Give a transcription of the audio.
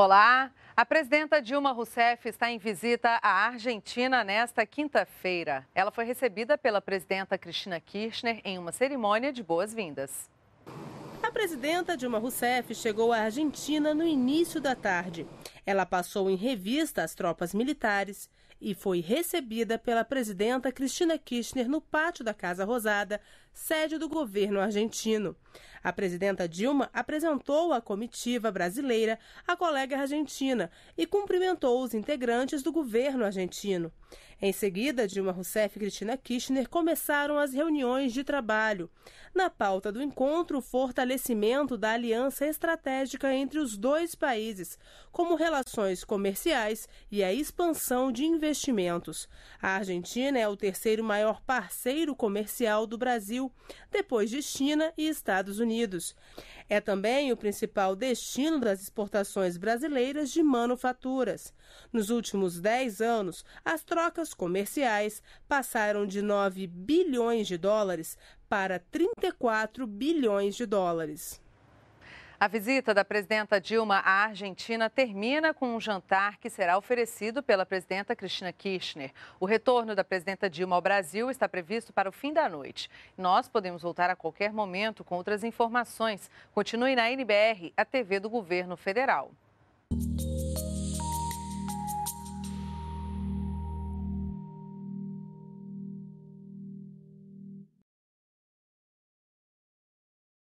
Olá. A presidenta Dilma Rousseff está em visita à Argentina nesta quinta-feira. Ela foi recebida pela presidenta Cristina Kirchner em uma cerimônia de boas-vindas. A presidenta Dilma Rousseff chegou à Argentina no início da tarde. Ela passou em revista as tropas militares e foi recebida pela presidenta Cristina Kirchner no pátio da Casa Rosada, sede do governo argentino. A presidenta Dilma apresentou à comitiva brasileira a colega argentina e cumprimentou os integrantes do governo argentino. Em seguida, Dilma Rousseff e Cristina Kirchner começaram as reuniões de trabalho. Na pauta do encontro, o fortalecimento da aliança estratégica entre os dois países, como relações comerciais e a expansão de investimentos. A Argentina é o terceiro maior parceiro comercial do Brasil, depois de China e Estados Unidos. É também o principal destino das exportações brasileiras de manufaturas. Nos últimos 10 anos, as trocas comerciais passaram de 9 bilhões de dólares para 34 bilhões de dólares. A visita da presidenta Dilma à Argentina termina com um jantar que será oferecido pela presidenta Cristina Kirchner. O retorno da presidenta Dilma ao Brasil está previsto para o fim da noite. Nós podemos voltar a qualquer momento com outras informações. Continue na NBR, a TV do Governo Federal.